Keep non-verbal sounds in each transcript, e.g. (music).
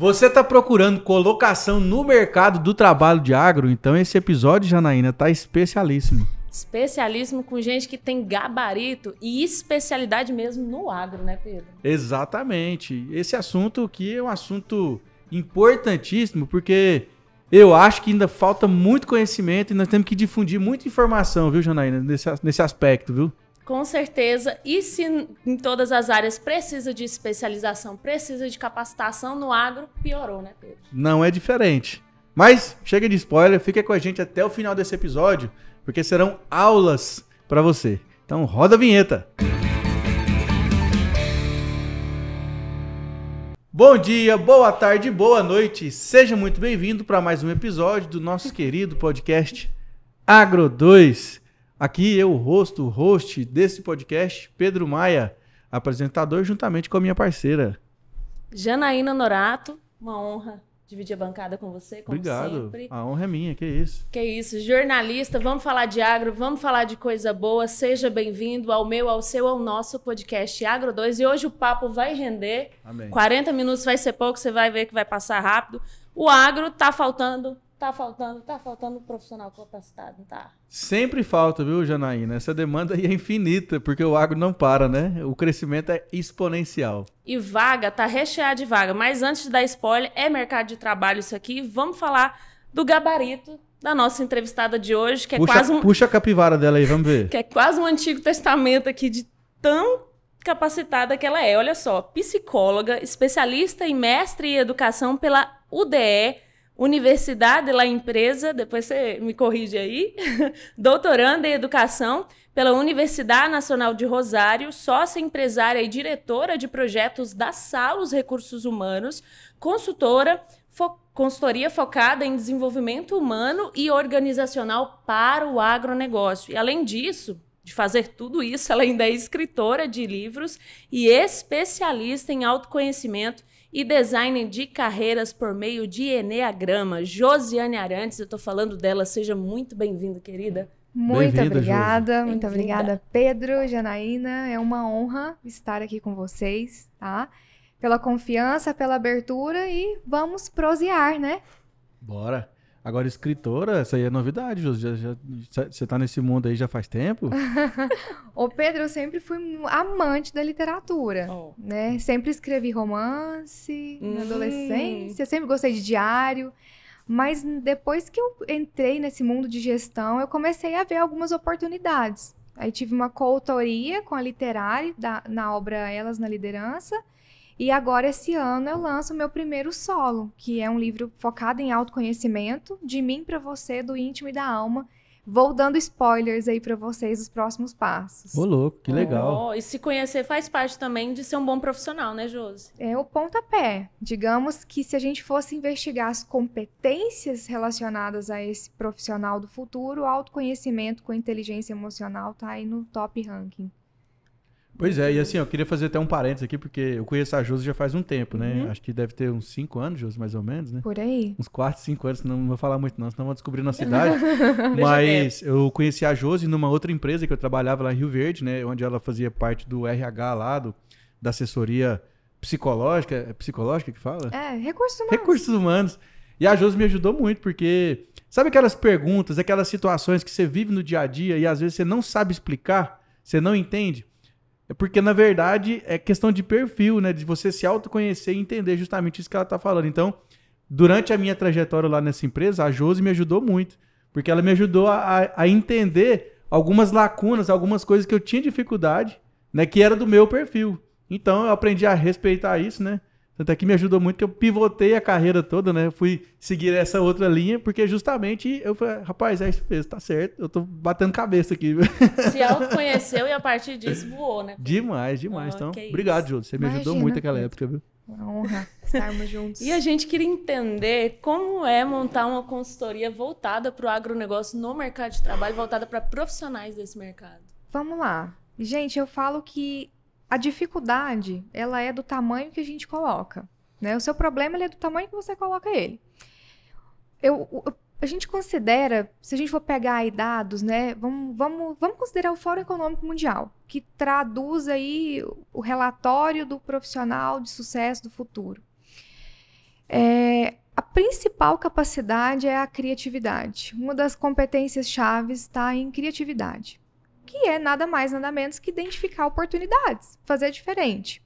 Você está procurando colocação no mercado do trabalho de agro? Então esse episódio, Janaína, tá especialíssimo. Especialíssimo com gente que tem gabarito e especialidade mesmo no agro, né, Pedro? Exatamente. Esse assunto aqui é um assunto importantíssimo, porque eu acho que ainda falta muito conhecimento e nós temos que difundir muita informação, viu, Janaína, nesse, nesse aspecto, viu? Com certeza. E se em todas as áreas precisa de especialização, precisa de capacitação no agro, piorou, né, Pedro? Não é diferente. Mas chega de spoiler, fica com a gente até o final desse episódio, porque serão aulas para você. Então roda a vinheta. Bom dia, boa tarde, boa noite. Seja muito bem-vindo para mais um episódio do nosso querido podcast Agro 2. Aqui eu, rosto, host desse podcast, Pedro Maia, apresentador, juntamente com a minha parceira. Janaína Norato, uma honra dividir a bancada com você, como Obrigado. sempre. A honra é minha, que isso. Que isso, jornalista, vamos falar de agro, vamos falar de coisa boa. Seja bem-vindo ao meu, ao seu, ao nosso podcast Agro 2. E hoje o papo vai render. Amém. 40 minutos vai ser pouco, você vai ver que vai passar rápido. O agro tá faltando Tá faltando, tá faltando profissional capacitado, tá? Sempre falta, viu, Janaína? Essa demanda aí é infinita, porque o agro não para, né? O crescimento é exponencial. E vaga, tá recheada de vaga. Mas antes de dar spoiler, é mercado de trabalho isso aqui. Vamos falar do gabarito da nossa entrevistada de hoje, que é puxa, quase um... Puxa a capivara dela aí, vamos ver. (laughs) que é quase um Antigo Testamento aqui de tão capacitada que ela é. Olha só, psicóloga, especialista em mestre em educação pela UDE, universidade lá empresa, depois você me corrige aí, (laughs) doutoranda em educação pela Universidade Nacional de Rosário, sócia empresária e diretora de projetos da Salos Recursos Humanos, consultora, fo consultoria focada em desenvolvimento humano e organizacional para o agronegócio. E além disso, de fazer tudo isso, ela ainda é escritora de livros e especialista em autoconhecimento e design de carreiras por meio de Enneagrama. Josiane Arantes, eu estou falando dela, seja muito bem-vinda, querida. Muito obrigada, muito obrigada, Pedro, Janaína. É uma honra estar aqui com vocês, tá? Pela confiança, pela abertura e vamos prosear, né? Bora. Agora, escritora, essa aí é novidade, José. Você está nesse mundo aí já faz tempo? (laughs) Ô, Pedro, eu sempre fui amante da literatura, oh. né? Sempre escrevi romance hum. na adolescência, sempre gostei de diário. Mas depois que eu entrei nesse mundo de gestão, eu comecei a ver algumas oportunidades. Aí tive uma coautoria com a literária da, na obra Elas na Liderança, e agora, esse ano, eu lanço meu primeiro solo, que é um livro focado em autoconhecimento, de mim para você, do íntimo e da alma. Vou dando spoilers aí para vocês os próximos passos. Ô, louco, que legal. Oh, e se conhecer faz parte também de ser um bom profissional, né, Josi? É o pontapé. Digamos que se a gente fosse investigar as competências relacionadas a esse profissional do futuro, o autoconhecimento com inteligência emocional tá aí no top ranking. Pois é, e assim, eu queria fazer até um parênteses aqui, porque eu conheço a Josi já faz um tempo, né? Uhum. Acho que deve ter uns 5 anos, Josi, mais ou menos, né? Por aí. Uns 4, 5 anos, não vou falar muito não, senão vou descobrir na cidade. (laughs) Mas eu conheci a Josi numa outra empresa que eu trabalhava lá em Rio Verde, né? Onde ela fazia parte do RH lá, do, da assessoria psicológica, é psicológica que fala? É, recursos humanos. Recursos humanos. E a Josi me ajudou muito, porque sabe aquelas perguntas, aquelas situações que você vive no dia a dia e às vezes você não sabe explicar, você não entende? É porque, na verdade, é questão de perfil, né? De você se autoconhecer e entender justamente isso que ela está falando. Então, durante a minha trajetória lá nessa empresa, a Josi me ajudou muito. Porque ela me ajudou a, a entender algumas lacunas, algumas coisas que eu tinha dificuldade, né? Que era do meu perfil. Então, eu aprendi a respeitar isso, né? Tanto é que me ajudou muito que eu pivotei a carreira toda, né? Eu fui seguir essa outra linha, porque justamente eu falei, rapaz, é isso mesmo, tá certo. Eu tô batendo cabeça aqui. Se autoconheceu e a partir disso voou, né? Demais, demais. Oh, então, obrigado, Júlio. Você me Imagina, ajudou muito naquela época, viu? É uma honra estarmos juntos. (laughs) E a gente queria entender como é montar uma consultoria voltada para o agronegócio no mercado de trabalho, voltada para profissionais desse mercado. Vamos lá. Gente, eu falo que a dificuldade, ela é do tamanho que a gente coloca. Né? O seu problema é do tamanho que você coloca ele. Eu, eu, a gente considera, se a gente for pegar aí dados, né, vamos, vamos, vamos considerar o Fórum Econômico Mundial, que traduz aí o relatório do profissional de sucesso do futuro. É, a principal capacidade é a criatividade. Uma das competências chaves está em criatividade que é nada mais, nada menos que identificar oportunidades, fazer diferente.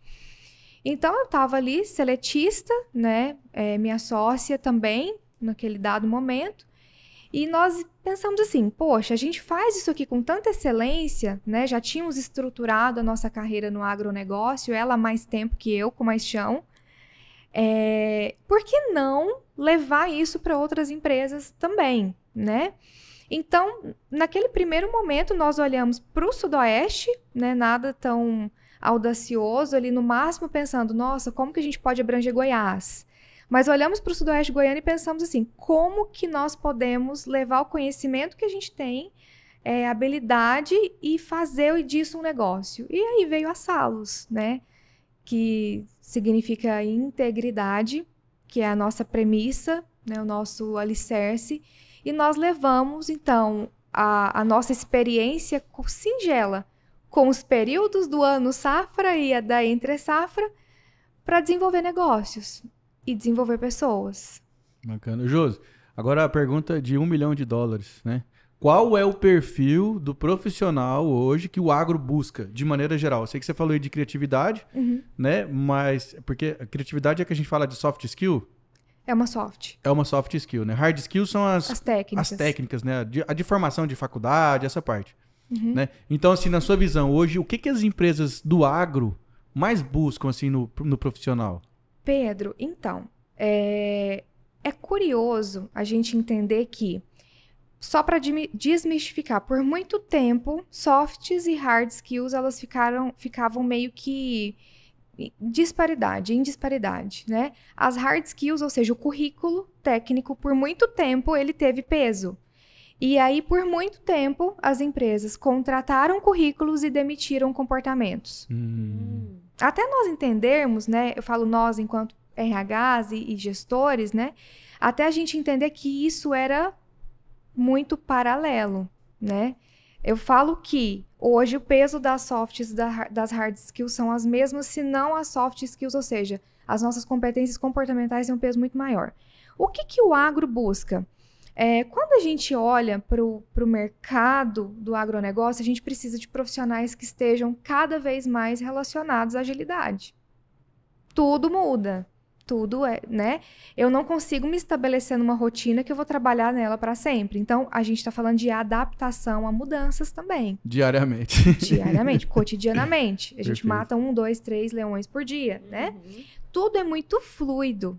Então eu estava ali, seletista, né? É, minha sócia também, naquele dado momento. E nós pensamos assim, poxa, a gente faz isso aqui com tanta excelência, né? Já tínhamos estruturado a nossa carreira no agronegócio, ela há mais tempo que eu, com mais chão. É, por que não levar isso para outras empresas também, né? Então, naquele primeiro momento, nós olhamos para o Sudoeste, né, nada tão audacioso ali, no máximo pensando, nossa, como que a gente pode abranger Goiás? Mas olhamos para o Sudoeste Goiano e pensamos assim, como que nós podemos levar o conhecimento que a gente tem, é, habilidade e fazer disso um negócio? E aí veio a Salos, né? Que significa integridade, que é a nossa premissa, né, o nosso alicerce, e nós levamos, então, a, a nossa experiência singela com os períodos do ano safra e a da entre-safra para desenvolver negócios e desenvolver pessoas. Bacana. Josi, agora a pergunta de um milhão de dólares, né? Qual é o perfil do profissional hoje que o agro busca, de maneira geral? Eu sei que você falou aí de criatividade, uhum. né? Mas porque a criatividade é que a gente fala de soft skill, é uma soft. É uma soft skill, né? Hard skills são as, as técnicas. As técnicas, né? A de formação de faculdade, essa parte. Uhum. Né? Então, assim, na sua visão, hoje, o que, que as empresas do agro mais buscam, assim, no, no profissional? Pedro, então, é, é curioso a gente entender que, só para desmistificar, por muito tempo, softs e hard skills, elas ficaram, ficavam meio que disparidade, indisparidade, né? As hard skills, ou seja, o currículo técnico, por muito tempo ele teve peso. E aí, por muito tempo, as empresas contrataram currículos e demitiram comportamentos. Hum. Até nós entendermos, né? Eu falo nós enquanto RHs e, e gestores, né? Até a gente entender que isso era muito paralelo, né? Eu falo que Hoje, o peso das soft e das hard skills são as mesmas, se não as soft skills, ou seja, as nossas competências comportamentais têm um peso muito maior. O que, que o agro busca? É, quando a gente olha para o mercado do agronegócio, a gente precisa de profissionais que estejam cada vez mais relacionados à agilidade. Tudo muda tudo, é, né? Eu não consigo me estabelecer numa rotina que eu vou trabalhar nela para sempre. Então, a gente está falando de adaptação a mudanças também. Diariamente. Diariamente, (laughs) cotidianamente. A gente Perfeito. mata um, dois, três leões por dia, né? Uhum. Tudo é muito fluido.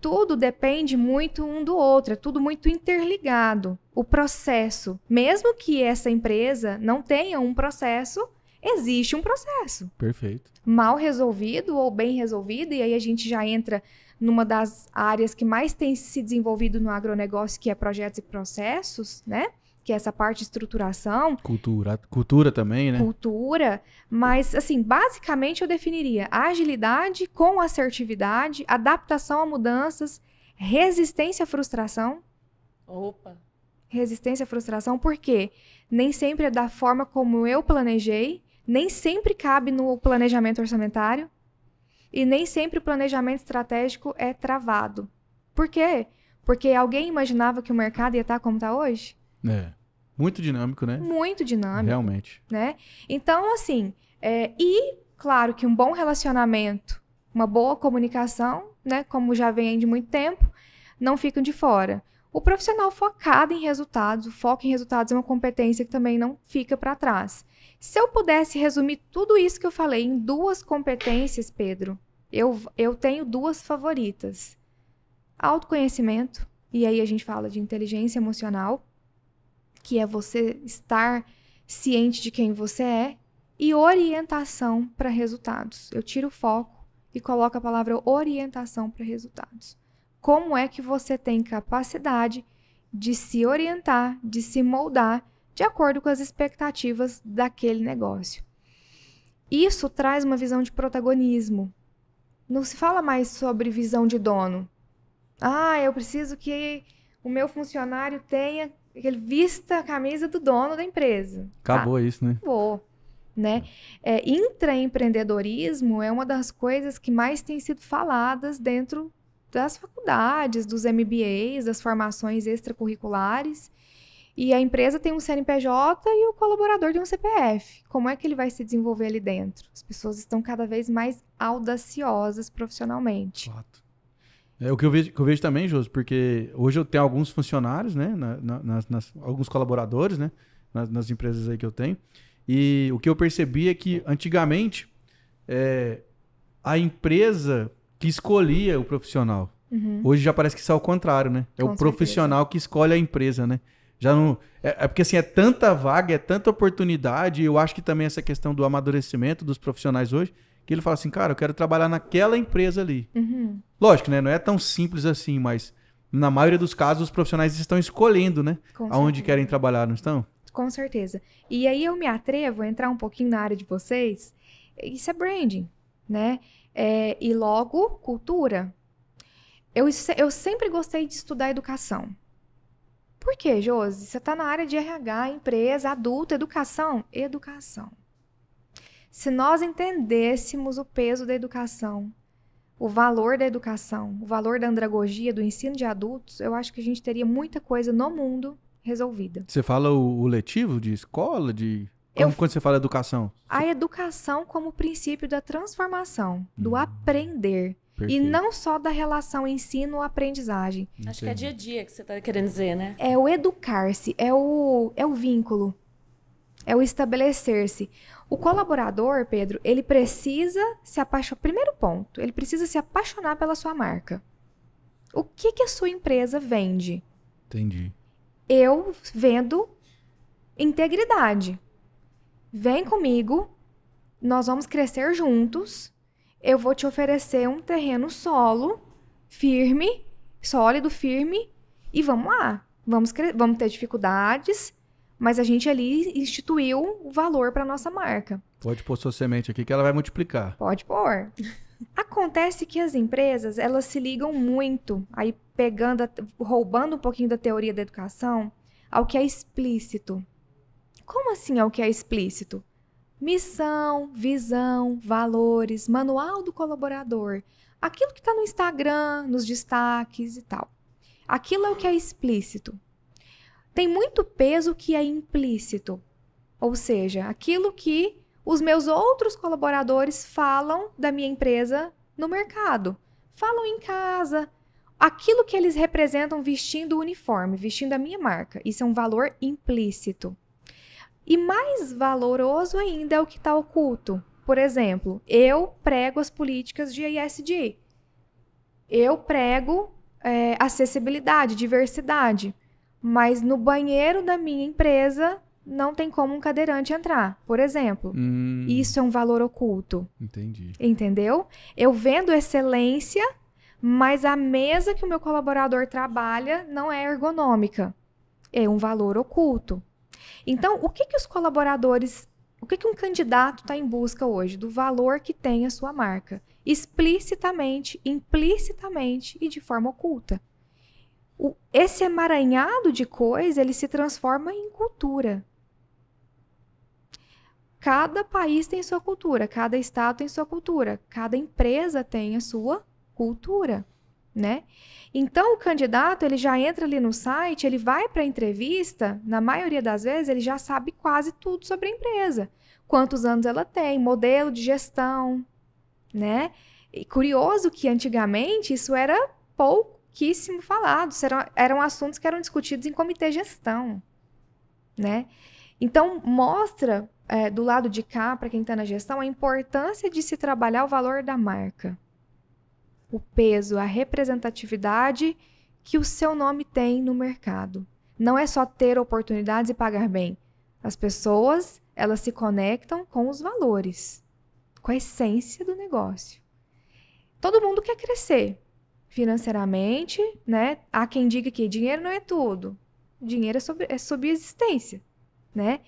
Tudo depende muito um do outro, é tudo muito interligado. O processo, mesmo que essa empresa não tenha um processo existe um processo. Perfeito. Mal resolvido ou bem resolvido, e aí a gente já entra numa das áreas que mais tem se desenvolvido no agronegócio, que é projetos e processos, né? Que é essa parte de estruturação. Cultura. Cultura também, né? Cultura. Mas, assim, basicamente eu definiria agilidade com assertividade, adaptação a mudanças, resistência à frustração. Opa! Resistência à frustração, por quê? Nem sempre é da forma como eu planejei, nem sempre cabe no planejamento orçamentário e nem sempre o planejamento estratégico é travado. Por quê? Porque alguém imaginava que o mercado ia estar como está hoje? É. Muito dinâmico, né? Muito dinâmico. Realmente. Né? Então, assim, é, e claro que um bom relacionamento, uma boa comunicação, né? Como já vem de muito tempo, não ficam de fora. O profissional focado em resultados, o foco em resultados é uma competência que também não fica para trás. Se eu pudesse resumir tudo isso que eu falei em duas competências, Pedro, eu, eu tenho duas favoritas: autoconhecimento, e aí a gente fala de inteligência emocional, que é você estar ciente de quem você é, e orientação para resultados. Eu tiro o foco e coloco a palavra orientação para resultados. Como é que você tem capacidade de se orientar, de se moldar de acordo com as expectativas daquele negócio. Isso traz uma visão de protagonismo. Não se fala mais sobre visão de dono. Ah, eu preciso que o meu funcionário tenha que ele vista a camisa do dono da empresa. Acabou ah, isso, né? Acabou. Né? É, intraempreendedorismo é uma das coisas que mais tem sido faladas dentro das faculdades, dos MBAs, das formações extracurriculares. E a empresa tem um CNPJ e o colaborador tem um CPF. Como é que ele vai se desenvolver ali dentro? As pessoas estão cada vez mais audaciosas profissionalmente. Fato. É o que eu vejo, que eu vejo também, Josi, porque hoje eu tenho alguns funcionários, né? Na, nas, nas, alguns colaboradores, né? Nas, nas, empresas aí que eu tenho. E o que eu percebi é que antigamente é, a empresa que escolhia o profissional. Uhum. Hoje já parece que isso é o contrário, né? É Com o profissional certeza. que escolhe a empresa, né? Já não. É, é, porque assim, é tanta vaga, é tanta oportunidade, e eu acho que também essa questão do amadurecimento dos profissionais hoje, que ele fala assim, cara, eu quero trabalhar naquela empresa ali. Uhum. Lógico, né? Não é tão simples assim, mas na maioria dos casos os profissionais estão escolhendo, né? Com aonde certeza. querem trabalhar, não estão? Com certeza. E aí eu me atrevo a entrar um pouquinho na área de vocês. Isso é branding, né? É, e logo, cultura. Eu, eu sempre gostei de estudar educação. Por quê, Josi? Você está na área de RH, empresa, adulto, educação? Educação. Se nós entendêssemos o peso da educação, o valor da educação, o valor da andragogia, do ensino de adultos, eu acho que a gente teria muita coisa no mundo resolvida. Você fala o, o letivo de escola, de como, eu, quando você fala educação? A educação como princípio da transformação, do hum. aprender. Perfeito. E não só da relação ensino-aprendizagem. Acho que é dia a dia que você está querendo dizer, né? É o educar-se, é o, é o vínculo, é o estabelecer-se. O colaborador, Pedro, ele precisa se apaixonar. Primeiro ponto, ele precisa se apaixonar pela sua marca. O que, que a sua empresa vende? Entendi. Eu vendo integridade. Vem comigo, nós vamos crescer juntos eu vou te oferecer um terreno solo, firme, sólido, firme, e vamos lá. Vamos, vamos ter dificuldades, mas a gente ali instituiu o valor para nossa marca. Pode pôr sua semente aqui que ela vai multiplicar. Pode pôr. Acontece que as empresas, elas se ligam muito, aí pegando, roubando um pouquinho da teoria da educação, ao que é explícito. Como assim ao que é explícito? missão, visão, valores, manual do colaborador, aquilo que está no Instagram, nos destaques e tal. Aquilo é o que é explícito. Tem muito peso que é implícito, ou seja, aquilo que os meus outros colaboradores falam da minha empresa no mercado, falam em casa, aquilo que eles representam vestindo o uniforme, vestindo a minha marca. Isso é um valor implícito. E mais valoroso ainda é o que está oculto. Por exemplo, eu prego as políticas de ISD. Eu prego é, acessibilidade, diversidade. Mas no banheiro da minha empresa não tem como um cadeirante entrar, por exemplo. Hum. Isso é um valor oculto. Entendi. Entendeu? Eu vendo excelência, mas a mesa que o meu colaborador trabalha não é ergonômica. É um valor oculto. Então, o que, que os colaboradores, o que, que um candidato está em busca hoje? Do valor que tem a sua marca. Explicitamente, implicitamente e de forma oculta. O, esse emaranhado de coisa, ele se transforma em cultura. Cada país tem sua cultura, cada estado tem sua cultura, cada empresa tem a sua cultura né? Então o candidato ele já entra ali no site, ele vai para a entrevista, na maioria das vezes ele já sabe quase tudo sobre a empresa, quantos anos ela tem, modelo de gestão, né? E curioso que antigamente isso era pouquíssimo falado, eram, eram assuntos que eram discutidos em comitê de gestão, né? Então mostra é, do lado de cá para quem está na gestão a importância de se trabalhar o valor da marca o peso, a representatividade que o seu nome tem no mercado. Não é só ter oportunidades e pagar bem. As pessoas, elas se conectam com os valores, com a essência do negócio. Todo mundo quer crescer financeiramente, né? Há quem diga que dinheiro não é tudo. Dinheiro é sobre, é sobre existência, né?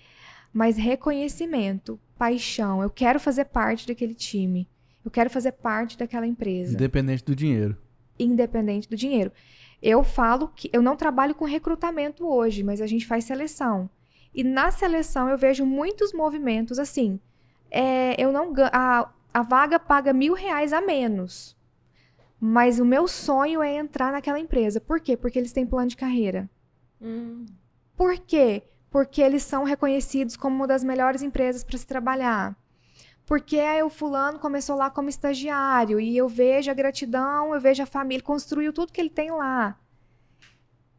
Mas reconhecimento, paixão, eu quero fazer parte daquele time. Eu quero fazer parte daquela empresa. Independente do dinheiro. Independente do dinheiro. Eu falo que eu não trabalho com recrutamento hoje, mas a gente faz seleção. E na seleção eu vejo muitos movimentos assim. É, eu não a, a vaga paga mil reais a menos. Mas o meu sonho é entrar naquela empresa. Por quê? Porque eles têm plano de carreira. Hum. Por quê? Porque eles são reconhecidos como uma das melhores empresas para se trabalhar porque o fulano começou lá como estagiário e eu vejo a gratidão, eu vejo a família, construiu tudo que ele tem lá.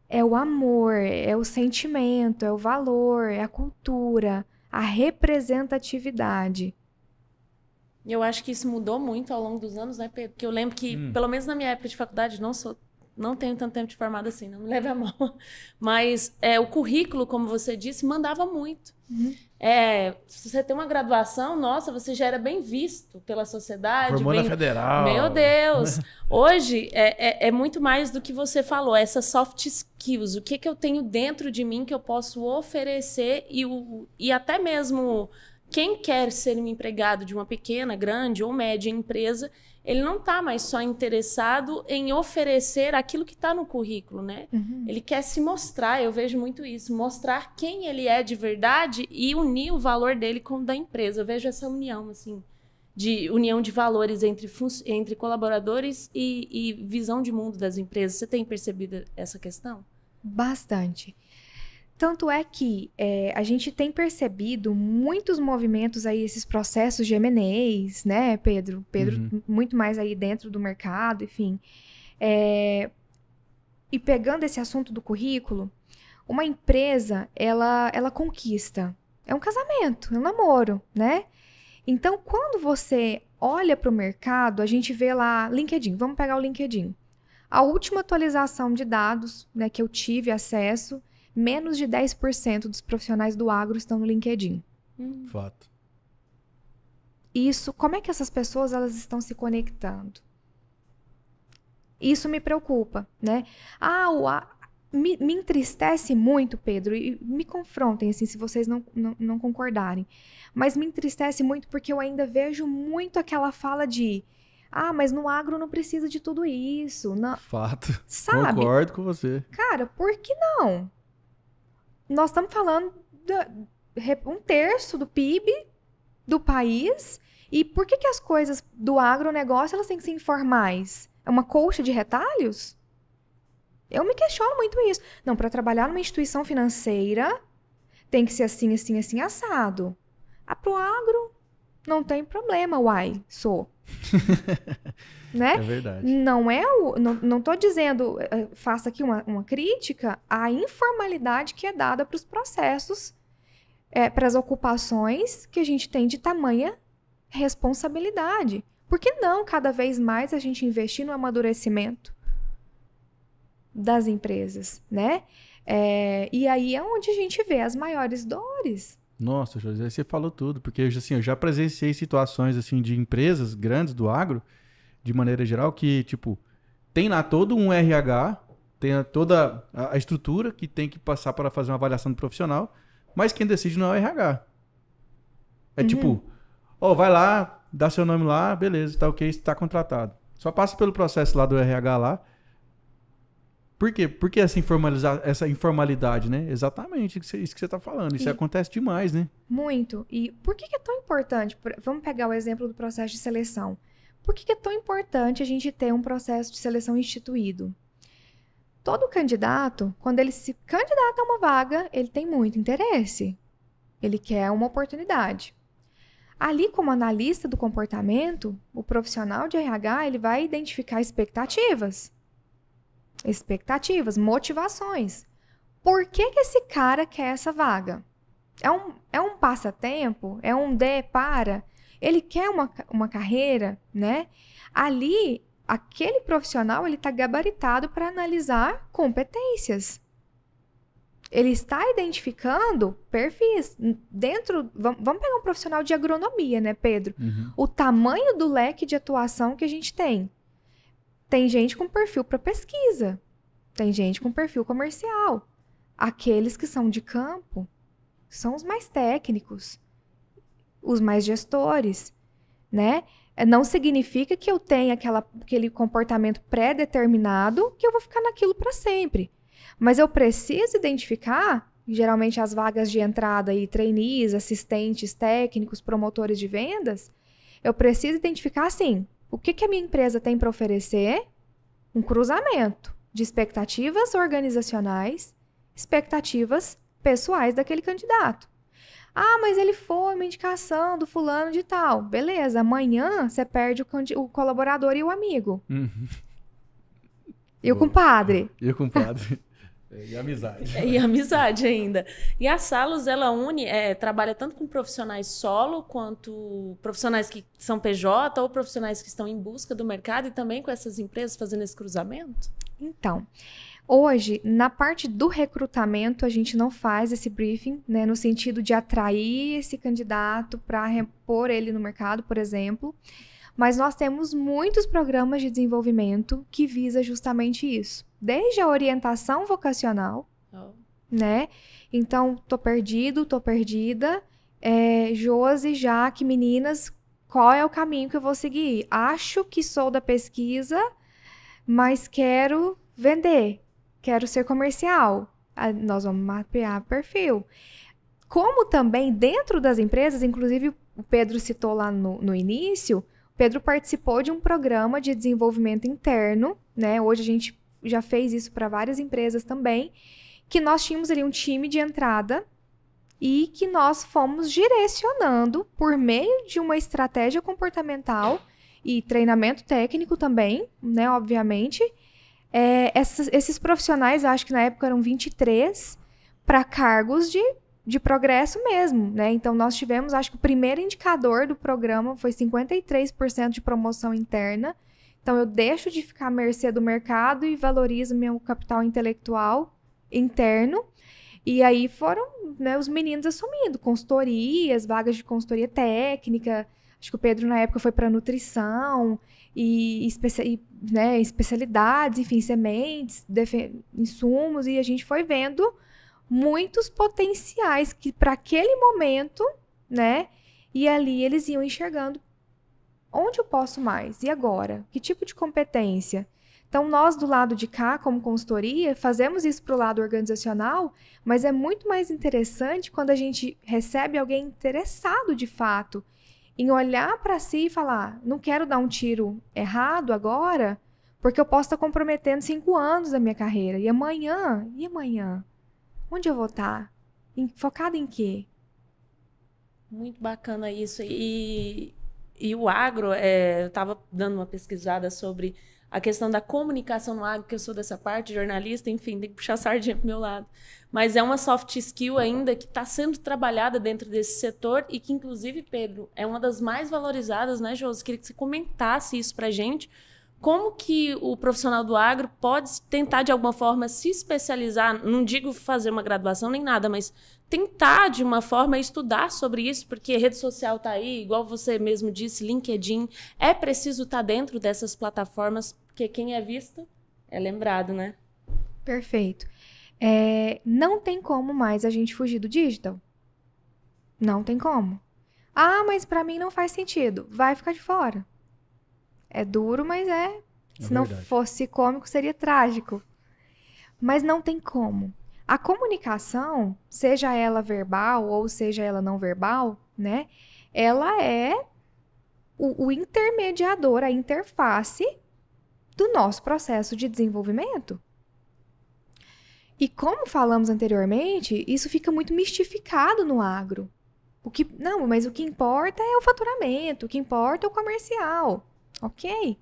É o amor, é o sentimento, é o valor, é a cultura, a representatividade. Eu acho que isso mudou muito ao longo dos anos, né, Pedro? Porque eu lembro que, hum. pelo menos na minha época de faculdade, não sou não tenho tanto tempo de formada assim, não me (laughs) leve a mão. Mas é, o currículo, como você disse, mandava muito. Uhum. É, se você tem uma graduação, nossa, você já era bem visto pela sociedade. Formou bem... federal. Meu Deus! (laughs) Hoje é, é, é, muito mais do que você falou, essas soft skills. O que, que eu tenho dentro de mim que eu posso oferecer e, o, e até mesmo quem quer ser um empregado de uma pequena, grande ou média empresa, ele não está mais só interessado em oferecer aquilo que está no currículo, né? Uhum. Ele quer se mostrar, eu vejo muito isso, mostrar quem ele é de verdade e unir o valor dele com o da empresa. Eu vejo essa união, assim, de união de valores entre, entre colaboradores e, e visão de mundo das empresas. Você tem percebido essa questão? Bastante. Tanto é que é, a gente tem percebido muitos movimentos aí, esses processos de M&As, né, Pedro? Pedro, uhum. muito mais aí dentro do mercado, enfim. É, e pegando esse assunto do currículo, uma empresa, ela, ela conquista. É um casamento, é um namoro, né? Então, quando você olha para o mercado, a gente vê lá LinkedIn. Vamos pegar o LinkedIn. A última atualização de dados né, que eu tive acesso menos de 10% dos profissionais do agro estão no LinkedIn. Hum. Fato. Isso, como é que essas pessoas elas estão se conectando? Isso me preocupa, né? Ah, o, a, me, me, entristece muito, Pedro, e me confrontem assim se vocês não, não, não concordarem. Mas me entristece muito porque eu ainda vejo muito aquela fala de ah, mas no agro não precisa de tudo isso. Não. Fato. Sabe? Concordo com você. Cara, por que não? nós estamos falando de um terço do PIB do país. E por que, que as coisas do agronegócio elas têm que ser informais? É uma colcha de retalhos? Eu me questiono muito isso. Não, para trabalhar numa instituição financeira, tem que ser assim, assim, assim, assado. Ah, pro agro, não tem problema, uai, sou. (laughs) né? É verdade. Não é o. Não, não tô dizendo, eh, faça aqui uma, uma crítica à informalidade que é dada para os processos, é, eh, para as ocupações que a gente tem de tamanha responsabilidade. Por que não cada vez mais a gente investir no amadurecimento das empresas, né? É, e aí é onde a gente vê as maiores dores. Nossa, José, você falou tudo, porque assim, eu já presenciei situações assim de empresas grandes do agro, de maneira geral, que tipo tem lá todo um RH, tem toda a estrutura que tem que passar para fazer uma avaliação do profissional, mas quem decide não é o RH. É uhum. tipo, ó, oh, vai lá, dá seu nome lá, beleza, tá ok, está contratado. Só passa pelo processo lá do RH lá por quê? Por que essa, informaliza... essa informalidade, né? Exatamente isso que você está falando. Isso e acontece demais, né? Muito. E por que, é tão importante? Vamos pegar o exemplo do processo de seleção. Por que, que é tão importante a gente ter um processo de seleção instituído? Todo candidato, quando ele se candidata a uma vaga, ele tem muito interesse. Ele quer uma oportunidade. Ali, como analista do comportamento, o profissional de RH ele vai identificar expectativas expectativas, motivações. Por que, que esse cara quer essa vaga? É um, é um passatempo? É um de para? Ele quer uma, uma carreira, né? Ali, aquele profissional, ele está gabaritado para analisar competências. Ele está identificando perfis. Dentro, vamos pegar um profissional de agronomia, né, Pedro? Uhum. O tamanho do leque de atuação que a gente tem. Tem gente com perfil para pesquisa, tem gente com perfil comercial. Aqueles que são de campo são os mais técnicos, os mais gestores, né? É, não significa que eu tenha aquela, aquele comportamento pré-determinado que eu vou ficar naquilo para sempre. Mas eu preciso identificar, geralmente as vagas de entrada e trainees, assistentes técnicos, promotores de vendas, eu preciso identificar assim, o que, que a minha empresa tem para oferecer? Um cruzamento de expectativas organizacionais, expectativas pessoais daquele candidato. Ah, mas ele foi uma indicação do fulano de tal. Beleza, amanhã você perde o, o colaborador e o amigo. Uhum. E o compadre. E o compadre. E amizade. É, e amizade ainda. E a Salos, ela une, é, trabalha tanto com profissionais solo, quanto profissionais que são PJ ou profissionais que estão em busca do mercado e também com essas empresas fazendo esse cruzamento? Então, Hoje, na parte do recrutamento, a gente não faz esse briefing, né, no sentido de atrair esse candidato para repor ele no mercado, por exemplo. Mas nós temos muitos programas de desenvolvimento que visa justamente isso. Desde a orientação vocacional, oh. né? Então, tô perdido, tô perdida. É, Josi, Jaque, meninas, qual é o caminho que eu vou seguir? Acho que sou da pesquisa, mas quero vender, quero ser comercial. Nós vamos mapear perfil. Como também dentro das empresas, inclusive o Pedro citou lá no, no início, Pedro participou de um programa de desenvolvimento interno, né? Hoje a gente já fez isso para várias empresas também, que nós tínhamos ali um time de entrada e que nós fomos direcionando por meio de uma estratégia comportamental e treinamento técnico também, né, obviamente. É, essas, esses profissionais, acho que na época eram 23, para cargos de de progresso mesmo, né? Então nós tivemos, acho que o primeiro indicador do programa foi 53% de promoção interna. Então eu deixo de ficar à mercê do mercado e valorizo meu capital intelectual interno. E aí foram né, os meninos assumindo consultorias, vagas de consultoria técnica. Acho que o Pedro na época foi para nutrição e, especia e né, especialidades, enfim, sementes, insumos e a gente foi vendo muitos potenciais que para aquele momento, né? E ali eles iam enxergando onde eu posso mais e agora, que tipo de competência. Então nós do lado de cá, como consultoria, fazemos isso para o lado organizacional, mas é muito mais interessante quando a gente recebe alguém interessado de fato em olhar para si e falar: não quero dar um tiro errado agora, porque eu posso estar tá comprometendo cinco anos da minha carreira. E amanhã? E amanhã? Onde eu vou estar? Tá? Em, focada em quê? Muito bacana isso. E, e o agro, é, eu estava dando uma pesquisada sobre a questão da comunicação no agro, que eu sou dessa parte, jornalista, enfim, tem que puxar a sardinha para meu lado. Mas é uma soft skill ainda que está sendo trabalhada dentro desse setor e que, inclusive, Pedro, é uma das mais valorizadas, né, Josi? Queria que você comentasse isso para gente como que o profissional do agro pode tentar de alguma forma se especializar, não digo fazer uma graduação nem nada, mas tentar de uma forma estudar sobre isso, porque rede social está aí, igual você mesmo disse, LinkedIn, é preciso estar tá dentro dessas plataformas, porque quem é visto é lembrado, né? Perfeito. É, não tem como mais a gente fugir do digital. Não tem como. Ah, mas para mim não faz sentido. Vai ficar de fora. É duro, mas é. é Se não fosse cômico, seria trágico. Mas não tem como. A comunicação, seja ela verbal ou seja ela não verbal, né? Ela é o, o intermediador, a interface do nosso processo de desenvolvimento. E como falamos anteriormente, isso fica muito mistificado no agro. O que, não, mas o que importa é o faturamento, o que importa é o comercial. Ok.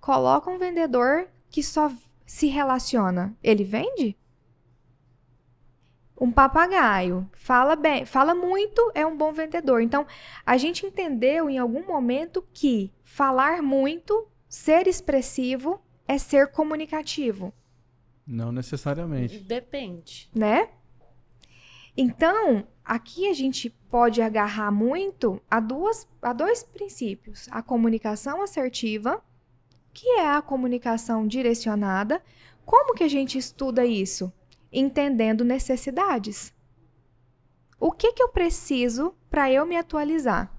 Coloca um vendedor que só se relaciona. Ele vende? Um papagaio fala bem, fala muito, é um bom vendedor. Então, a gente entendeu em algum momento que falar muito, ser expressivo é ser comunicativo. Não necessariamente. Depende. Né? Então, aqui a gente pode agarrar muito a, duas, a dois princípios: a comunicação assertiva, que é a comunicação direcionada. Como que a gente estuda isso? Entendendo necessidades. O que, que eu preciso para eu me atualizar?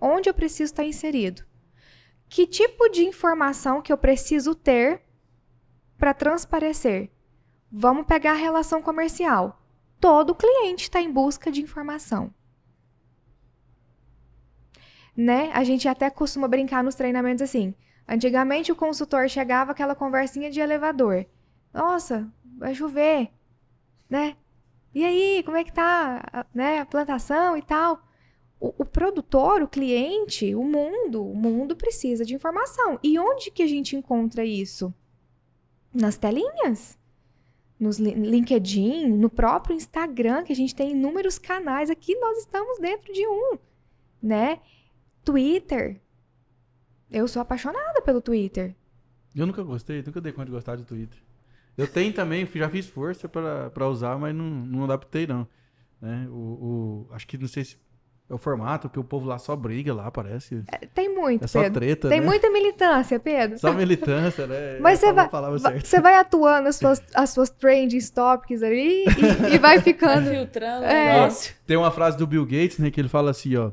Onde eu preciso estar tá inserido? Que tipo de informação que eu preciso ter para transparecer? Vamos pegar a relação comercial. Todo cliente está em busca de informação né? A gente até costuma brincar nos treinamentos assim. Antigamente o consultor chegava aquela conversinha de elevador. Nossa, vai chover, né? E aí, como é que tá, a, né, a plantação e tal? O, o, produtor, o cliente, o mundo, o mundo precisa de informação. E onde que a gente encontra isso? Nas telinhas, nos LinkedIn, no próprio Instagram, que a gente tem inúmeros canais. Aqui nós estamos dentro de um, né? Twitter. Eu sou apaixonada pelo Twitter. Eu nunca gostei, nunca dei conta de gostar de Twitter. Eu tenho também, já fiz força para usar, mas não, não adaptei, não. Né? O, o, acho que não sei se é o formato, porque o povo lá só briga lá, parece. É, tem muito, É só Pedro. treta, Tem né? muita militância, Pedro. Só militância, né? (laughs) Mas você vai, você vai atuando as suas, as suas trending topics ali e, e vai ficando... (laughs) Filtrando é. Né? Tem uma frase do Bill Gates, né, que ele fala assim, ó...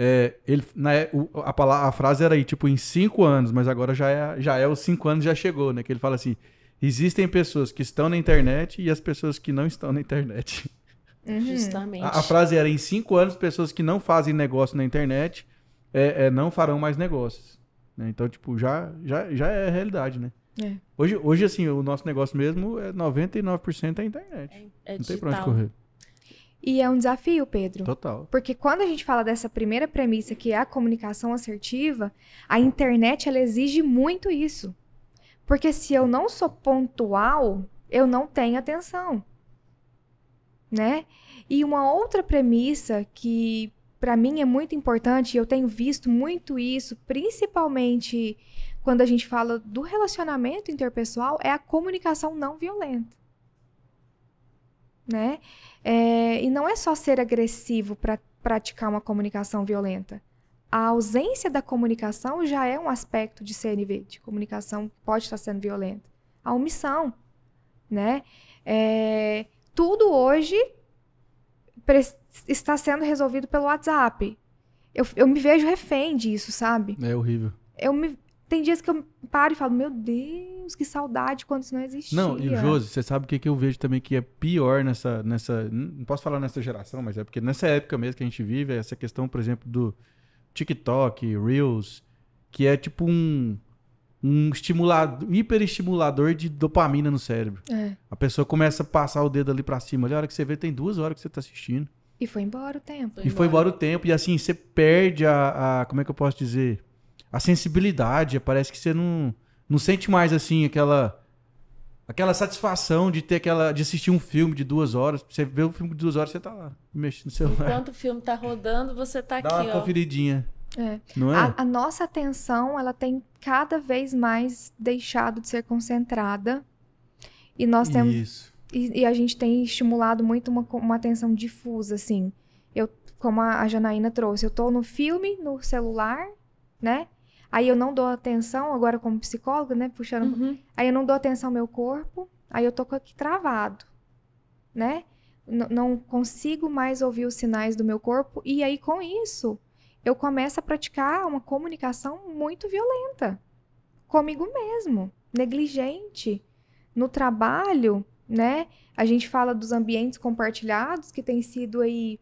É, ele, né, a, palavra, a frase era aí, tipo, em cinco anos, mas agora já é, já é os cinco anos já chegou, né? Que ele fala assim: existem pessoas que estão na internet e as pessoas que não estão na internet. Uhum. Justamente. A, a, frase era: em cinco anos, pessoas que não fazem negócio na internet é, é não farão mais negócios. Né? Então, tipo, já, já, já é realidade, né? É. Hoje, hoje, assim, o nosso negócio mesmo é 99% é internet. É, é não digital. tem pra onde correr. E é um desafio, Pedro. Total. Porque quando a gente fala dessa primeira premissa, que é a comunicação assertiva, a internet ela exige muito isso. Porque se eu não sou pontual, eu não tenho atenção. Né? E uma outra premissa que para mim é muito importante, e eu tenho visto muito isso, principalmente quando a gente fala do relacionamento interpessoal, é a comunicação não violenta né? É, e não é só ser agressivo para praticar uma comunicação violenta. A ausência da comunicação já é um aspecto de CNV, de comunicação que pode estar sendo violenta. A omissão, né? É, tudo hoje está sendo resolvido pelo WhatsApp. Eu, eu me vejo refém disso, sabe? É horrível. Eu me, tem dias que eu paro e falo, meu Deus, que saudade quando isso não existia. Não, e o Josi, você sabe o que, que eu vejo também que é pior nessa, nessa. Não posso falar nessa geração, mas é porque nessa época mesmo que a gente vive, é essa questão, por exemplo, do TikTok, Reels, que é tipo um um estimulador, hiperestimulador de dopamina no cérebro. É. A pessoa começa a passar o dedo ali para cima. Olha, a hora que você vê, tem duas horas que você tá assistindo. E foi embora o tempo. Foi e embora. foi embora o tempo. E assim, você perde a, a, Como é que eu posso dizer? a sensibilidade. Parece que você não, não sente mais assim aquela aquela satisfação de ter aquela de assistir um filme de duas horas. Você vê um filme de duas horas, você tá lá mexendo no celular. Enquanto o filme tá rodando, você tá Dá aqui. Dá uma ó. conferidinha. É. Não é? A, a, nossa atenção ela tem cada vez mais deixado de ser concentrada e nós temos Isso. E, e a gente tem estimulado muito uma, uma atenção difusa assim. Eu como a, a Janaína trouxe, eu tô no filme, no celular, né? Aí eu não dou atenção, agora como psicóloga, né? Puxando. Uhum. Aí eu não dou atenção ao meu corpo, aí eu tô aqui travado, né? N não consigo mais ouvir os sinais do meu corpo. E aí, com isso, eu começo a praticar uma comunicação muito violenta comigo mesmo, negligente. No trabalho, né? A gente fala dos ambientes compartilhados que tem sido aí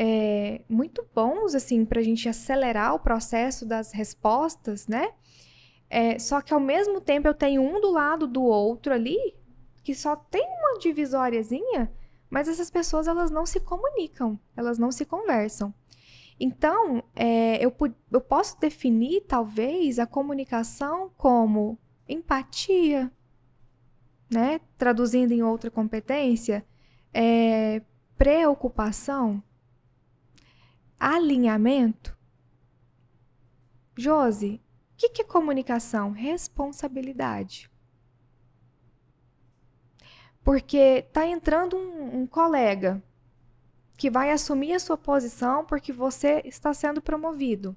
é, muito bons, assim, para a gente acelerar o processo das respostas, né? É, só que ao mesmo tempo eu tenho um do lado do outro ali, que só tem uma divisóriazinha, mas essas pessoas elas não se comunicam, elas não se conversam. Então, é, eu, eu posso definir, talvez, a comunicação como empatia, né? Traduzindo em outra competência, é, preocupação, alinhamento? Josi, o que, é comunicação? Responsabilidade. Porque tá entrando um, um colega que vai assumir a sua posição porque você está sendo promovido.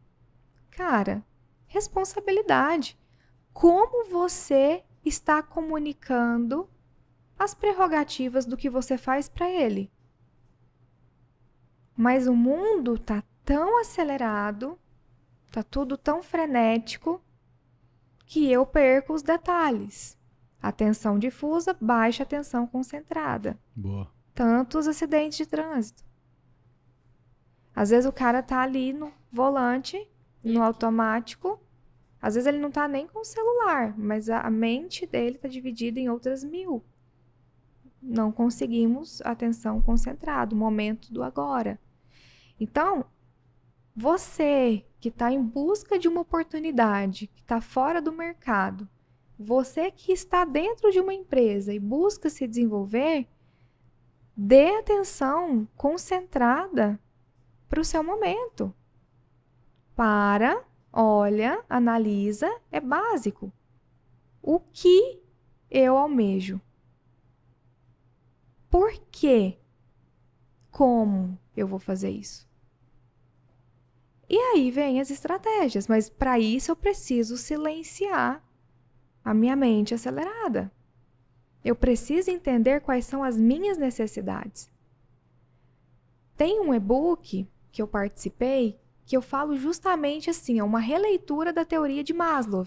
Cara, responsabilidade. Como você está comunicando as prerrogativas do que você faz para ele? Mas o mundo tá tão acelerado, tá tudo tão frenético que eu perco os detalhes. Atenção difusa, baixa atenção concentrada. Boa. Tantos acidentes de trânsito. Às vezes o cara tá ali no volante, no automático. Às vezes ele não tá nem com o celular, mas a mente dele tá dividida em outras mil. Não conseguimos atenção concentrada, momento do agora. Então, você que está em busca de uma oportunidade, que está fora do mercado, você que está dentro de uma empresa e busca se desenvolver, dê atenção concentrada para o seu momento. Para, olha, analisa, é básico. O que eu almejo? Por quê? Como eu vou fazer isso? E aí vem as estratégias, mas para isso eu preciso silenciar a minha mente acelerada. Eu preciso entender quais são as minhas necessidades. Tem um e-book que eu participei que eu falo justamente assim, é uma releitura da teoria de Maslow.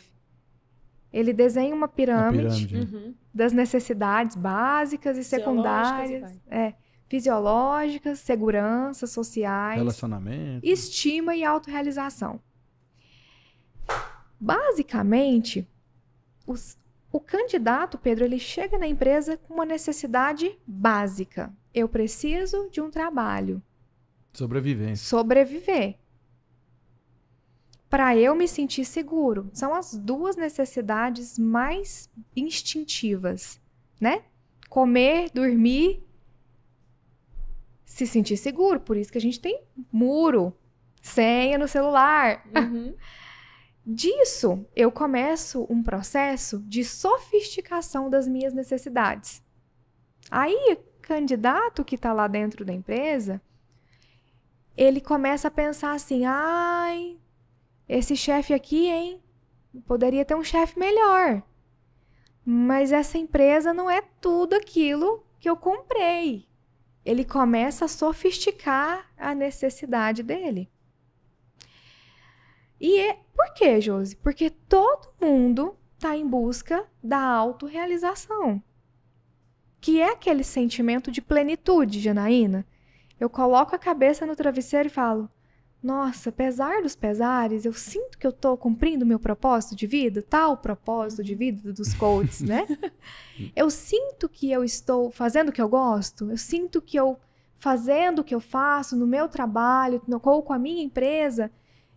Ele desenha uma pirâmide, pirâmide. Uhum. das necessidades básicas e secundárias. É fisiológicas, segurança, sociais, relacionamento, estima e autorrealização. Basicamente, os, o candidato, Pedro, ele chega na empresa com uma necessidade básica. Eu preciso de um trabalho. Sobrevivência. Sobreviver. Para eu me sentir seguro. São as duas necessidades mais instintivas, né? Comer, dormir se sentir seguro. Por isso que a gente tem muro, senha no celular. Uhum. (laughs) Disso, eu começo um processo de sofisticação das minhas necessidades. Aí, candidato que está lá dentro da empresa, ele começa a pensar assim: ai, esse chefe aqui, hein? Poderia ter um chefe melhor. Mas essa empresa não é tudo aquilo que eu comprei ele começa a sofisticar a necessidade dele. E é, por quê, Josi? Porque todo mundo está em busca da autorrealização, que é aquele sentimento de plenitude, Janaína. Eu coloco a cabeça no travesseiro e falo: nossa, apesar dos pesares, eu sinto que eu estou cumprindo meu propósito de vida, tal propósito de vida dos coaches, né? (laughs) eu sinto que eu estou fazendo o que eu gosto, eu sinto que eu fazendo o que eu faço no meu trabalho, no, ou com a minha empresa,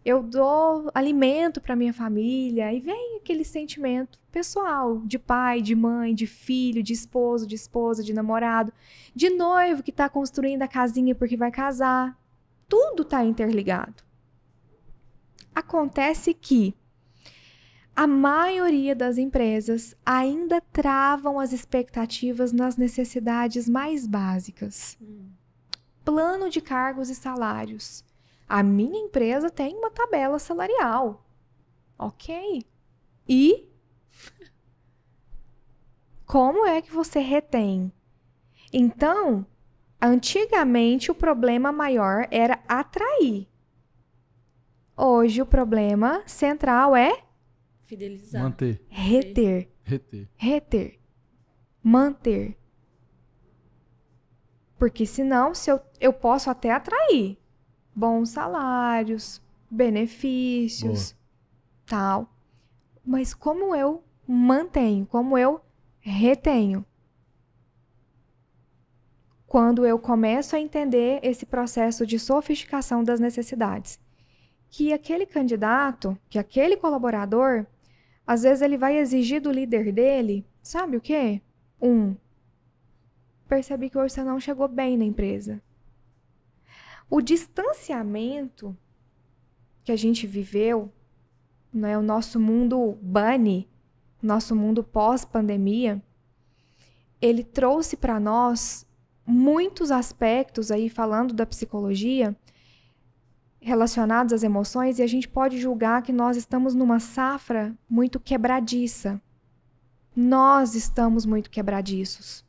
eu dou alimento para minha família e vem aquele sentimento pessoal de pai, de mãe, de filho, de esposo, de esposa, de namorado, de noivo que está construindo a casinha porque vai casar, tudo está interligado. Acontece que a maioria das empresas ainda travam as expectativas nas necessidades mais básicas. Plano de cargos e salários. A minha empresa tem uma tabela salarial. Ok. E como é que você retém? Então, Antigamente o problema maior era atrair. Hoje o problema central é fidelizar, manter, reter, reter, reter, manter. Porque senão se eu, eu posso até atrair bons salários, benefícios, Boa. tal. Mas como eu mantenho, como eu retenho? quando eu começo a entender esse processo de sofisticação das necessidades. Que aquele candidato, que aquele colaborador, às vezes ele vai exigir do líder dele, sabe o quê? Um, percebi que o você não chegou bem na empresa. O distanciamento que a gente viveu, né, o nosso mundo bunny, nosso mundo pós-pandemia, ele trouxe para nós muitos aspectos aí falando da psicologia relacionados às emoções e a gente pode julgar que nós estamos numa safra muito quebradiça. Nós estamos muito quebradiços.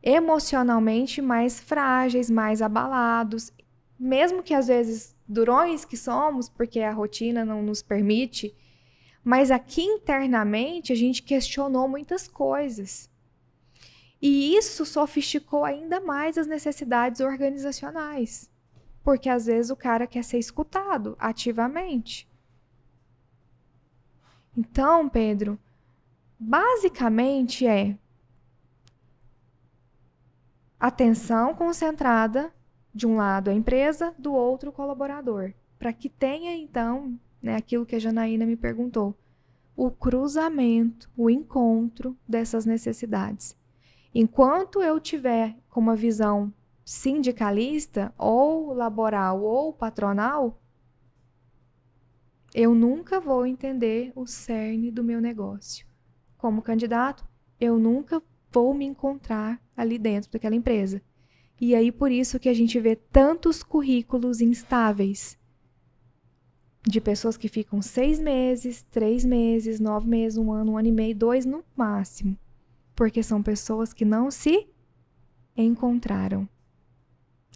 Emocionalmente mais frágeis, mais abalados, mesmo que às vezes durões que somos, porque a rotina não nos permite, mas aqui internamente a gente questionou muitas coisas. E isso sofisticou ainda mais as necessidades organizacionais. Porque às vezes o cara quer ser escutado ativamente. Então, Pedro, basicamente é atenção concentrada de um lado a empresa, do outro o colaborador, para que tenha então, né, aquilo que a Janaína me perguntou, o cruzamento, o encontro dessas necessidades. Enquanto eu tiver com uma visão sindicalista ou laboral ou patronal, eu nunca vou entender o cerne do meu negócio. Como candidato, eu nunca vou me encontrar ali dentro daquela empresa. E aí por isso que a gente vê tantos currículos instáveis de pessoas que ficam seis meses, três meses, nove meses, um ano, um ano e meio, dois no máximo porque são pessoas que não se encontraram.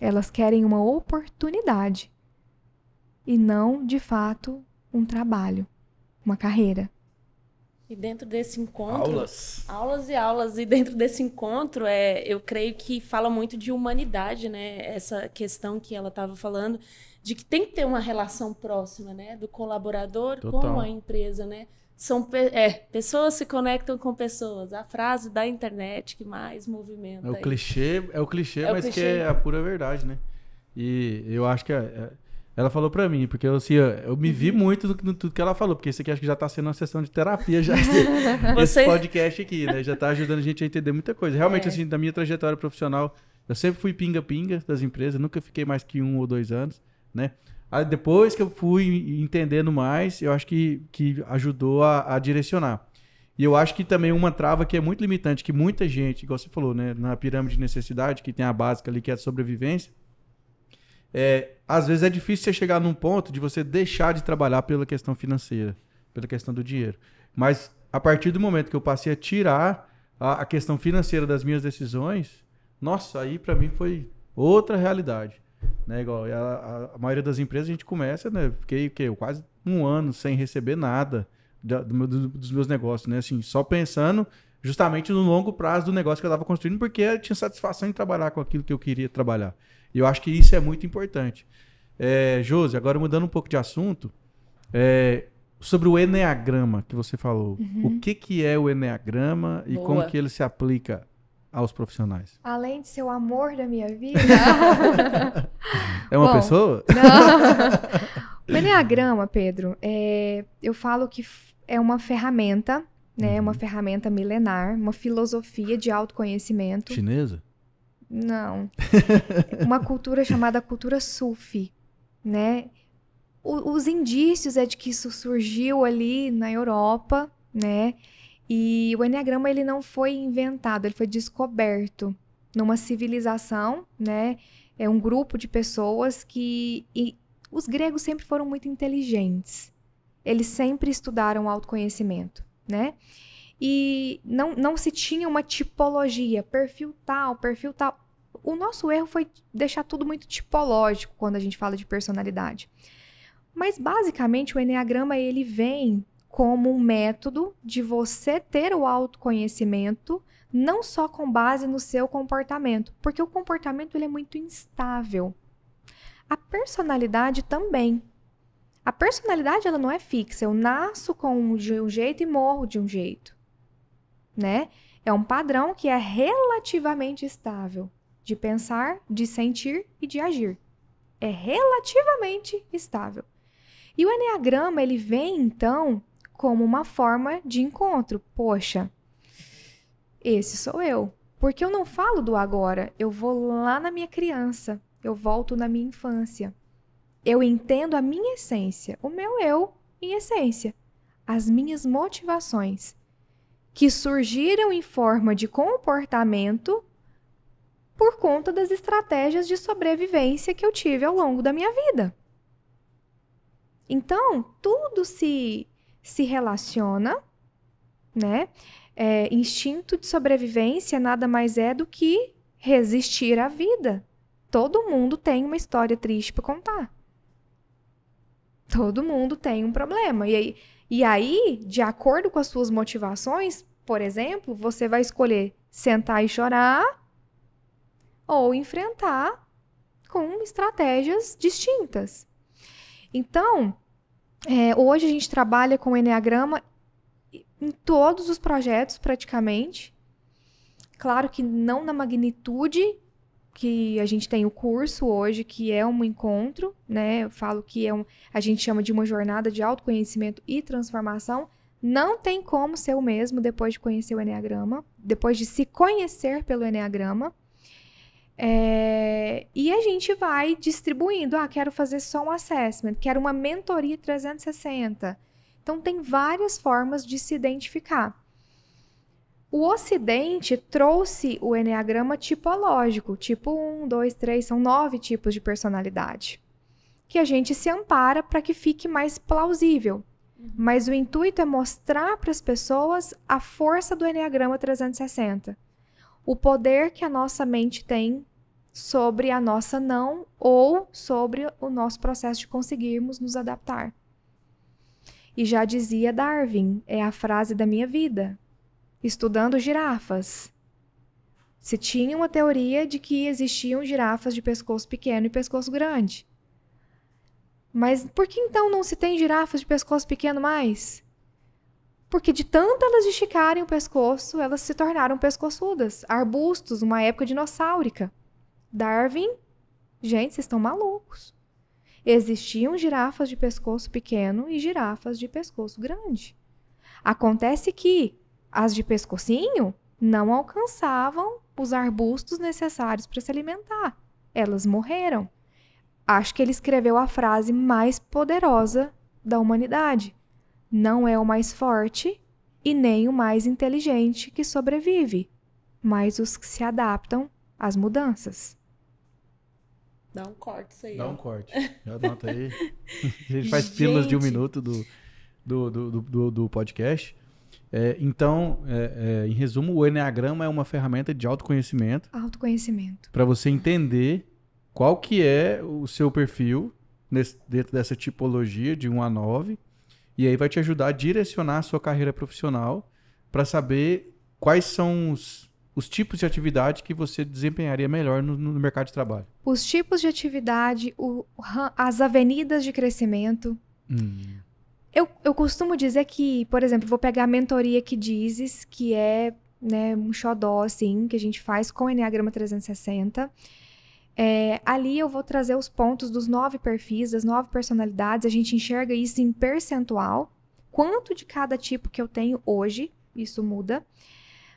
Elas querem uma oportunidade e não, de fato, um trabalho, uma carreira. E dentro desse encontro. Aulas. Aulas e aulas. E dentro desse encontro, é, eu creio que fala muito de humanidade, né? Essa questão que ela estava falando, de que tem que ter uma relação próxima, né? Do colaborador Total. com a empresa, né? são pe é, pessoas se conectam com pessoas. A frase da internet que mais movimenta. É o clichê, é o clichê, é mas o clichê. que é a pura verdade, né? E eu acho que a, é, a, é, ela falou para mim, porque eu, assim, eu, eu me vi uhum. muito no, no tudo que ela falou, porque isso aqui acho que já tá sendo uma sessão de terapia já (laughs) esse, Você... esse podcast aqui, né? Já tá ajudando a gente a entender muita coisa. Realmente, é. assim, da minha trajetória profissional, eu sempre fui pinga-pinga das empresas, nunca fiquei mais que um ou dois anos, né? depois que eu fui entendendo mais, eu acho que, que ajudou a, a, direcionar. E eu acho que também uma trava que é muito limitante, que muita gente, igual você falou, né, na pirâmide de necessidade, que tem a básica ali, que é a sobrevivência, é, às vezes é difícil você chegar num ponto de você deixar de trabalhar pela questão financeira, pela questão do dinheiro. Mas a partir do momento que eu passei a tirar a, a questão financeira das minhas decisões, nossa, aí para mim foi outra realidade. Né, igual a, a, maioria das empresas a gente começa, né? Fiquei que, quase um ano sem receber nada da, do, do, dos meus negócios, né? Assim, só pensando justamente no longo prazo do negócio que eu estava construindo, porque eu tinha satisfação em trabalhar com aquilo que eu queria trabalhar. E eu acho que isso é muito importante. É, Josi, agora mudando um pouco de assunto, é, sobre o Enneagrama que você falou. Uhum. O que, que é o Enneagrama e Boa. como que ele se aplica aos profissionais? Além de ser o amor da minha vida. (laughs) é uma Bom, pessoa? Não. (laughs) O Enneagrama, Pedro, é, eu falo que é uma ferramenta, né? Uma uhum. ferramenta milenar, uma filosofia de autoconhecimento. Chinesa? Não. (laughs) uma cultura chamada cultura sufi, né? O, os indícios é de que isso surgiu ali na Europa, né? E o Enneagrama ele não foi inventado, ele foi descoberto numa civilização, né? É um grupo de pessoas que e, os gregos sempre foram muito inteligentes. Eles sempre estudaram autoconhecimento, né? E não, não se tinha uma tipologia, perfil tal, perfil tal. O nosso erro foi deixar tudo muito tipológico quando a gente fala de personalidade. Mas basicamente o enneagrama ele vem como um método de você ter o autoconhecimento, não só com base no seu comportamento, porque o comportamento ele é muito instável. A personalidade também. A personalidade ela não é fixa. Eu nasço com de um jeito e morro de um jeito, né? É um padrão que é relativamente estável de pensar, de sentir e de agir. É relativamente estável. E o enneagrama ele vem então como uma forma de encontro. Poxa, esse sou eu. Porque eu não falo do agora, eu vou lá na minha criança, eu volto na minha infância. Eu entendo a minha essência, o meu eu em essência, as minhas motivações, que surgiram em forma de comportamento por conta das estratégias de sobrevivência que eu tive ao longo da minha vida. Então, tudo se se relaciona, né? É, instinto de sobrevivência nada mais é do que resistir à vida. Todo mundo tem uma história triste para contar. Todo mundo tem um problema. E aí, e aí, de acordo com as suas motivações, por exemplo, você vai escolher sentar e chorar ou enfrentar com estratégias distintas. Então, é, hoje a gente trabalha com o Enneagrama em todos os projetos, praticamente. Claro que não na magnitude que a gente tem o curso hoje, que é um encontro, né? Eu falo que é um, a gente chama de uma jornada de autoconhecimento e transformação. Não tem como ser o mesmo depois de conhecer o Enneagrama, depois de se conhecer pelo Enneagrama. É, e a gente vai distribuindo. Ah, quero fazer só um assessment, quero uma mentoria 360. Então, tem várias formas de se identificar. O Ocidente trouxe o Enneagrama tipológico, tipo 1, 2, 3, são nove tipos de personalidade, que a gente se ampara para que fique mais plausível. Uhum. Mas o intuito é mostrar para as pessoas a força do Enneagrama 360 o poder que a nossa mente tem sobre a nossa não ou sobre o nosso processo de conseguirmos nos adaptar. E já dizia Darwin, é a frase da minha vida, estudando girafas. Se tinha uma teoria de que existiam girafas de pescoço pequeno e pescoço grande. Mas por que então não se tem girafas de pescoço pequeno mais? Porque de tanto elas esticarem o pescoço, elas se tornaram pescoçudas, arbustos, uma época dinossáurica. Darwin, gente, vocês estão malucos. Existiam girafas de pescoço pequeno e girafas de pescoço grande. Acontece que as de pescocinho não alcançavam os arbustos necessários para se alimentar. Elas morreram. Acho que ele escreveu a frase mais poderosa da humanidade não é o mais forte e nem o mais inteligente que sobrevive, mas os que se adaptam às mudanças. Dá um corte isso aí. Dá ó. um corte. (laughs) Já anota aí. A gente faz gente. pílulas de um minuto do, do, do, do, do podcast. É, então, é, é, em resumo, o Enneagrama é uma ferramenta de autoconhecimento. Autoconhecimento. Para você entender qual que é o seu perfil nesse, dentro dessa tipologia de 1 a 9 e aí vai te ajudar a direcionar a sua carreira profissional para saber quais são os, os tipos de atividade que você desempenharia melhor no, no mercado de trabalho. Os tipos de atividade, o, as avenidas de crescimento. Hum. Eu, eu costumo dizer que, por exemplo, vou pegar a mentoria que dizes, que é né, um xodó, assim, que a gente faz com o Enneagrama 360. É, ali eu vou trazer os pontos dos nove perfis, das nove personalidades, a gente enxerga isso em percentual, quanto de cada tipo que eu tenho hoje, isso muda,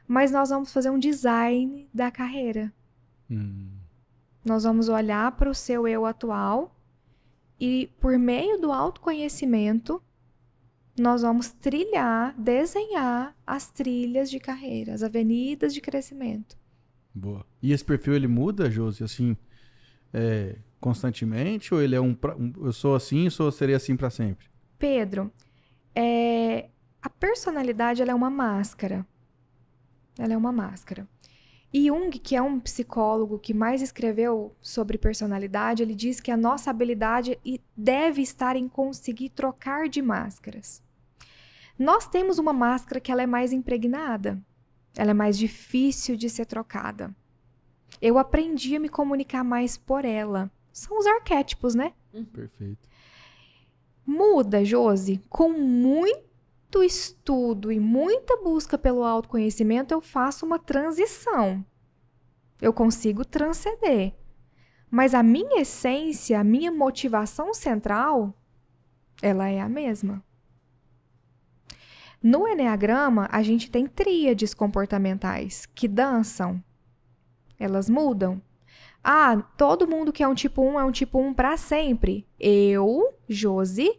mas nós vamos fazer um design da carreira. Hum. Nós vamos olhar para o seu eu atual e, por meio do autoconhecimento, nós vamos trilhar, desenhar as trilhas de carreira, as avenidas de crescimento. Boa. E esse perfil ele muda, Josi? Assim, é, constantemente ou ele é um, um, eu sou assim, sou serei assim para sempre? Pedro, é, a personalidade ela é uma máscara. Ela é uma máscara. E Jung, que é um psicólogo que mais escreveu sobre personalidade, ele diz que a nossa habilidade deve estar em conseguir trocar de máscaras. Nós temos uma máscara que ela é mais impregnada, ela é mais difícil de ser trocada eu aprendi a me comunicar mais por ela. São os arquétipos, né? Uhum. Perfeito. Muda, Josi, com muito estudo e muita busca pelo autoconhecimento, eu faço uma transição. Eu consigo transcender. Mas a minha essência, a minha motivação central, ela é a mesma. No Enneagrama, a gente tem tríades comportamentais que dançam, elas mudam. Ah, todo mundo que é um tipo 1 é um tipo 1 para sempre. Eu, Josi,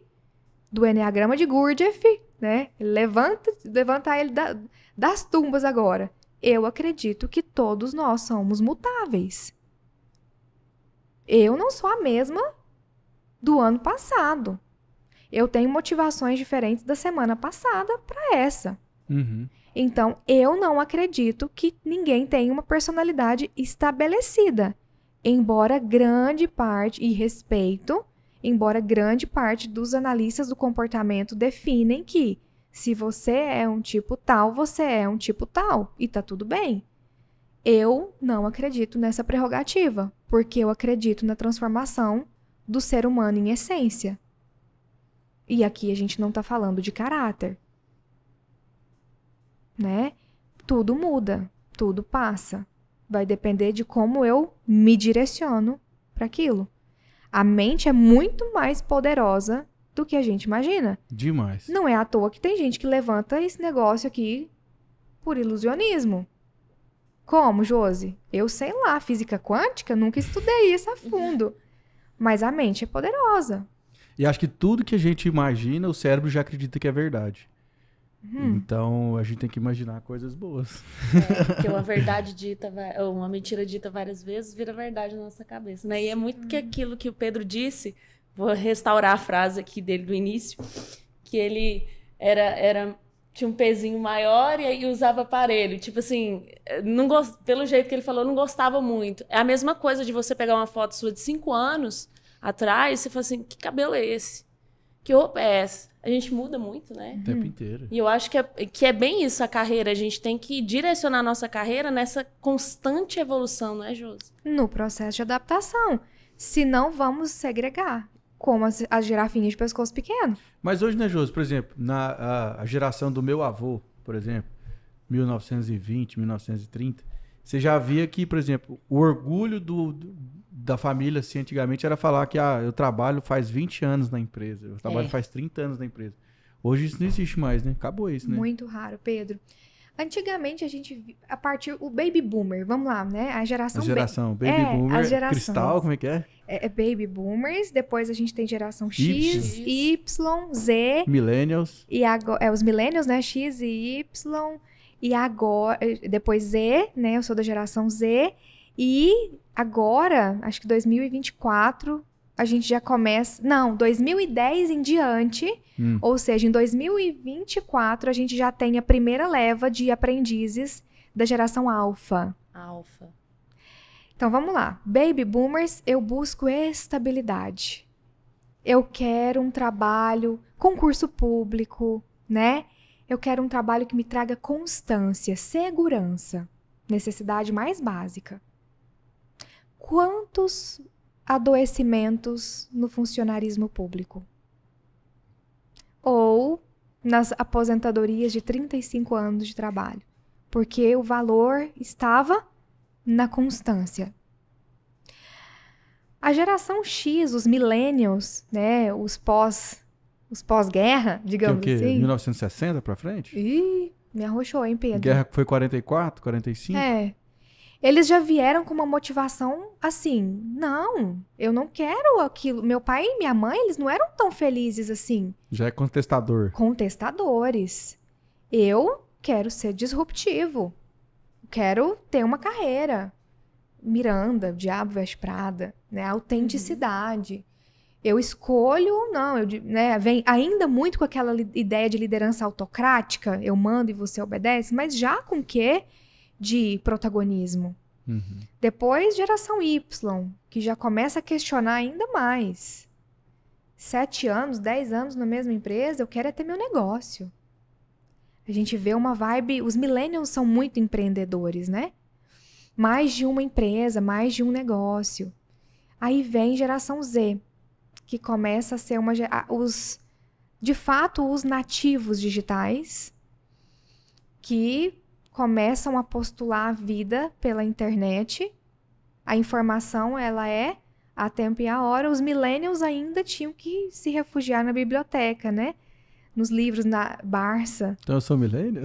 do Enneagrama de Gurdjieff, né? Levanta, levanta ele da, das tumbas agora. Eu acredito que todos nós somos mutáveis. Eu não sou a mesma do ano passado. Eu tenho motivações diferentes da semana passada para essa. Uhum. Então, eu não acredito que ninguém tenha uma personalidade estabelecida. Embora grande parte, e respeito, embora grande parte dos analistas do comportamento definem que se você é um tipo tal, você é um tipo tal e tá tudo bem. Eu não acredito nessa prerrogativa, porque eu acredito na transformação do ser humano em essência. E aqui a gente não está falando de caráter, né? Tudo muda, tudo passa. Vai depender de como eu me direciono para aquilo. A mente é muito mais poderosa do que a gente imagina. Demais. Não é à toa que tem gente que levanta esse negócio aqui por ilusionismo. Como, Josi? Eu sei lá, física quântica, nunca estudei isso a fundo. Mas a mente é poderosa. E acho que tudo que a gente imagina, o cérebro já acredita que é verdade. Hum. Então a gente tem que imaginar coisas boas. É, porque uma (laughs) verdade dita, ou uma mentira dita várias vezes, vira verdade na nossa cabeça. Né? E é muito que aquilo que o Pedro disse, vou restaurar a frase aqui dele do início, que ele era, era tinha um pezinho maior e, aí usava aparelho. Tipo assim, não gost... pelo jeito que ele falou, não gostava muito. É a mesma coisa de você pegar uma foto sua de cinco anos atrás e você falar assim, que cabelo é esse? que é, a gente muda muito, né? O tempo inteiro. E eu acho que é, que é bem isso a carreira. A gente tem que direcionar a nossa carreira nessa constante evolução, não é, Josi? No processo de adaptação. Senão, vamos segregar. Como as, as girafinhas de pescoço pequeno. Mas hoje, né, Josi? Por exemplo, na a, a geração do meu avô, por exemplo, 1920, 1930, você já via que, por exemplo, o orgulho do, do da família, assim, antigamente era falar que ah, eu trabalho faz 20 anos na empresa, eu trabalho é. faz 30 anos na empresa. Hoje isso não existe mais, né? Acabou isso, né? Muito raro, Pedro. Antigamente a gente a partir o baby boomer, vamos lá, né? A geração, a geração baby, baby é, boomer, cristal, como é que é? é? é? baby boomers, depois a gente tem geração X, Y, y Z, millennials. E agora é os millennials, né? X e Y. E agora eh, depois Z, né? Eu sou da geração Z. E agora, acho que 2024, a gente já começa. Não, 2010 em diante, hum. ou seja, em 2024, a gente já tem a primeira leva de aprendizes da geração alfa. Alfa. Então vamos lá. Baby boomers, eu busco estabilidade. Eu quero um trabalho, concurso público, né? Eu quero um trabalho que me traga constância, segurança, necessidade mais básica quantos adoecimentos no funcionarismo público? Ou nas aposentadorias de 35 anos de trabalho? Porque o valor estava na constância. A geração X, os millennials, né, os pós os pós-guerra, digamos Tem o quê? assim. 1960 para frente? Ih, me arrochou, hein, Pedro? Guerra foi 44, 45? É eles já vieram com uma motivação assim: não, eu não quero aquilo. Meu pai e minha mãe, eles não eram tão felizes assim. Já é contestador. Contestadores. Eu quero ser disruptivo. Quero ter uma carreira. Miranda, Diabo Veste Prada, né? Autenticidade. Uhum. Eu escolho, ou não, eu, né, vem ainda muito com aquela ideia de liderança autocrática, eu mando e você obedece, mas já com que de protagonismo. Uhum. Depois, geração Y, que já começa a questionar ainda mais. Sete anos, dez anos na mesma empresa, eu quero é ter meu negócio. A gente vê uma vibe. Os millennials são muito empreendedores, né? Mais de uma empresa, mais de um negócio. Aí vem geração Z, que começa a ser uma. Os, de fato, os nativos digitais, que começam a postular a vida pela internet. A informação, ela é a tempo e a hora. Os millennials ainda tinham que se refugiar na biblioteca, né? Nos livros, na Barça. Então eu sou millennial?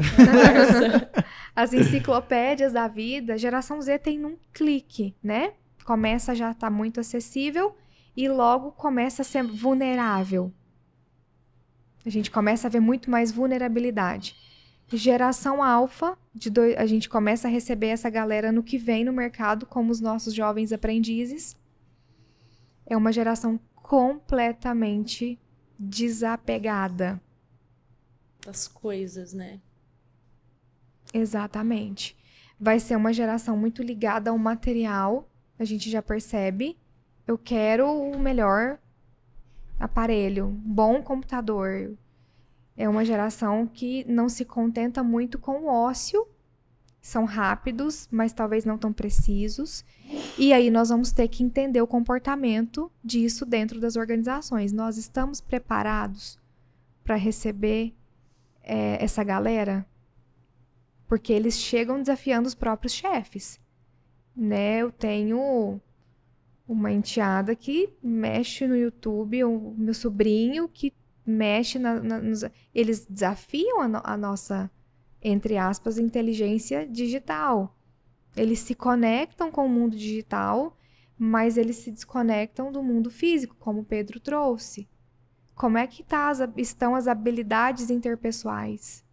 (laughs) As enciclopédias da vida. Geração Z tem num clique, né? Começa já tá muito acessível e logo começa a ser vulnerável. A gente começa a ver muito mais vulnerabilidade. Geração alfa, de a gente começa a receber essa galera no que vem no mercado como os nossos jovens aprendizes. É uma geração completamente desapegada das coisas, né? Exatamente. Vai ser uma geração muito ligada ao material, a gente já percebe. Eu quero o melhor aparelho, um bom computador, é uma geração que não se contenta muito com o ócio, são rápidos, mas talvez não tão precisos. E aí nós vamos ter que entender o comportamento disso dentro das organizações. Nós estamos preparados para receber é, essa galera? Porque eles chegam desafiando os próprios chefes. Né? Eu tenho uma enteada que mexe no YouTube, o meu sobrinho que mexe na, na, nos, eles desafiam a, no, a, nossa entre aspas inteligência digital eles se conectam com o mundo digital mas eles se desconectam do mundo físico como Pedro trouxe como é que tá as, estão as habilidades interpessoais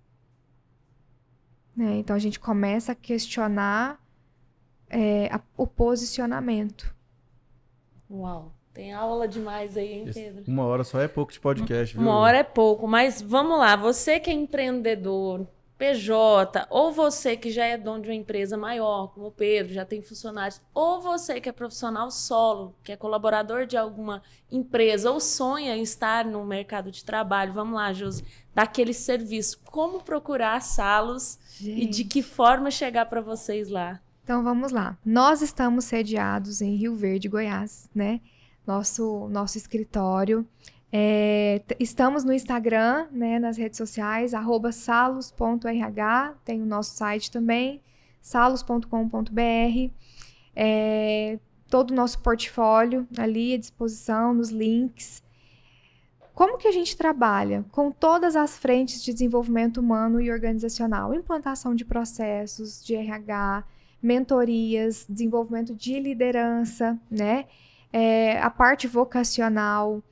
né? então a gente começa a questionar é, a, o posicionamento uau tem aula demais aí, hein, Pedro? Uma hora só é pouco de podcast, viu? Uma hora é pouco, mas vamos lá. Você que é empreendedor, PJ, ou você que já é dono de uma empresa maior, como o Pedro, já tem funcionários, ou você que é profissional solo, que é colaborador de alguma empresa, ou sonha em estar no mercado de trabalho, vamos lá, Josi, daquele serviço. Como procurar salos Gente. e de que forma chegar para vocês lá? Então vamos lá. Nós estamos sediados em Rio Verde, Goiás, né? nosso, nosso escritório. É, estamos no Instagram, né, nas redes sociais, salos.rh, tem o nosso site também, salos.com.br. É, todo o nosso portfólio ali à disposição, nos links. Como que a gente trabalha com todas as frentes de desenvolvimento humano e organizacional? Implantação de processos, de RH, mentorias, desenvolvimento de liderança, né? é, a parte vocacional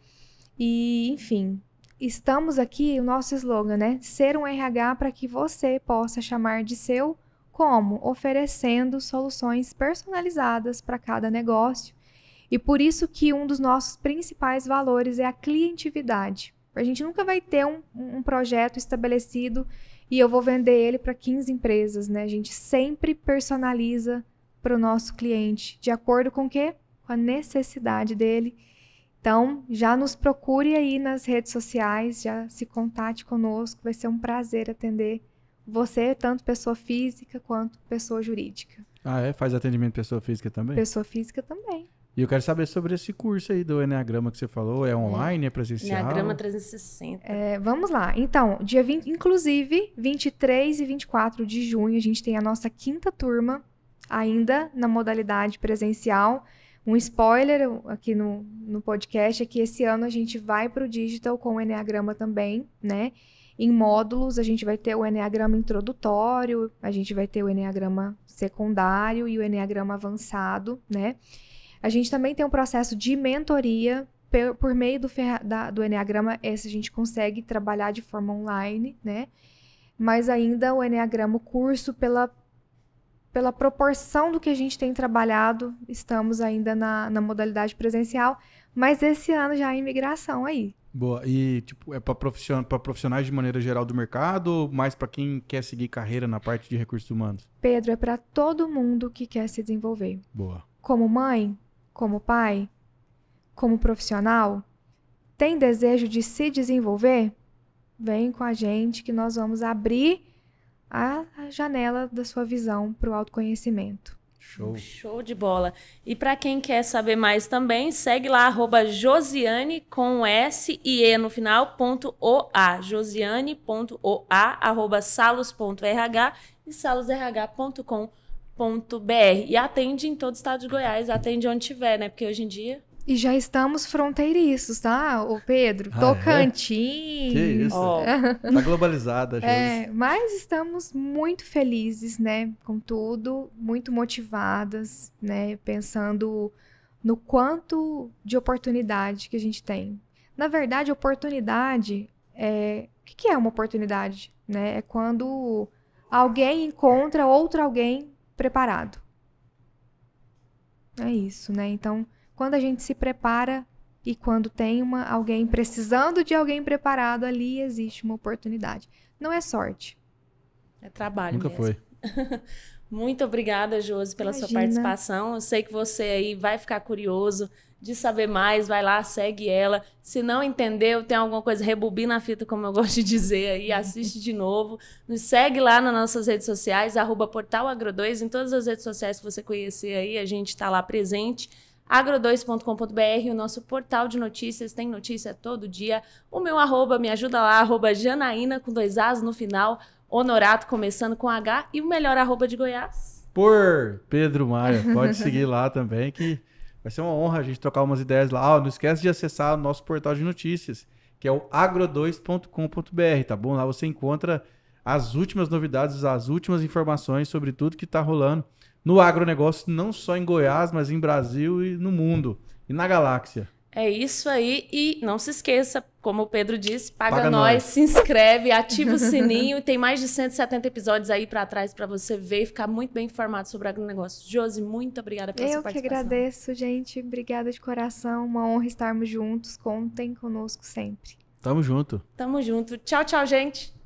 e, enfim, estamos aqui, o nosso slogan, né? Ser um RH para que você possa chamar de seu como? Oferecendo soluções personalizadas para cada negócio. E por isso que um dos nossos principais valores é a clientividade. A gente nunca vai ter um, um projeto estabelecido e eu vou vender ele para 15 empresas, né? A gente sempre personaliza para o nosso cliente, de acordo com o quê? com a necessidade dele. Então, já nos procure aí nas redes sociais, já se contate conosco, vai ser um prazer atender você, tanto pessoa física quanto pessoa jurídica. Ah, é? Faz atendimento pessoa física também? Pessoa física também. E eu quero saber sobre esse curso aí do Enneagrama que você falou. É online, é, presencial? Enneagrama 360. É, vamos lá. Então, dia 20, inclusive, 23 e 24 de junho, a gente tem a nossa quinta turma, ainda na modalidade presencial. Um spoiler aqui no, no podcast é que esse ano a gente vai para o digital com o Enneagrama também, né? Em módulos, a gente vai ter o Enneagrama introdutório, a gente vai ter o Enneagrama secundário e o Enneagrama avançado, né? A gente também tem um processo de mentoria por, por meio do, da, do Enneagrama, esse a gente consegue trabalhar de forma online, né? Mas ainda o Enneagrama, curso pela pela proporção do que a gente tem trabalhado, estamos ainda na, na modalidade presencial, mas esse ano já é imigração aí. Boa. E tipo, é para profissionais, profissionais de maneira geral do mercado ou mais para quem quer seguir carreira na parte de recursos humanos? Pedro, é para todo mundo que quer se desenvolver. Boa. Como mãe, como pai, como profissional, tem desejo de se desenvolver? Vem com a gente que nós vamos abrir a janela da sua visão para o autoconhecimento. Show. Show de bola. E para quem quer saber mais também, segue lá arroba Josiane com S e E no final, ponto OA. Josiane.oa, arroba salos.rh e salosrh.com.br. E atende em todo o estado de Goiás, atende onde tiver, né? Porque hoje em dia e já estamos fronteiriços, tá? O Pedro, ah, é? Tocantins. É? Que isso. Oh. (laughs) tá globalizada, gente. É, mas estamos muito felizes, né? Com tudo, muito motivadas, né? Pensando no quanto de oportunidade que a gente tem. Na verdade, oportunidade é. O que é uma oportunidade? Né? É quando alguém encontra outro alguém preparado. É isso, né? Então quando a gente se prepara e quando tem uma, alguém precisando de alguém preparado ali, existe uma oportunidade. Não é sorte. É trabalho Nunca mesmo. foi. (laughs) Muito obrigada, Josi, pela Imagina. sua participação. Eu sei que você aí vai ficar curioso de saber mais, vai lá, segue ela. Se não entendeu, tem alguma coisa, rebobina a fita, como eu (laughs) gosto de dizer aí, assiste de novo. Nos segue lá nas nossas redes sociais, arroba portalagro2, em todas as redes sociais que você conhecer aí, a gente está lá presente agro2.com.br, o nosso portal de notícias, tem notícia todo dia. O meu arroba, me ajuda lá, arroba Janaína, com dois As no final, Honorato começando com H, e o melhor arroba de Goiás. Por Pedro Maia, pode seguir lá também, que vai ser uma honra a gente trocar umas ideias lá. Ah, não esquece de acessar o nosso portal de notícias, que é o agro2.com.br, tá bom? Lá você encontra as últimas novidades, as últimas informações sobre tudo que está rolando no agronegócio, não só em Goiás, mas em Brasil e no mundo e na galáxia. É isso aí. E não se esqueça, como o Pedro disse, paga, paga nós, nós, se inscreve, ativa o sininho. tem mais de 170 episódios aí para trás para você ver e ficar muito bem informado sobre agronegócio. Josi, muito obrigada pela Eu sua participação. Eu que agradeço, gente. Obrigada de coração. Uma honra estarmos juntos. Contem conosco sempre. Tamo junto. Tamo junto. Tchau, tchau, gente.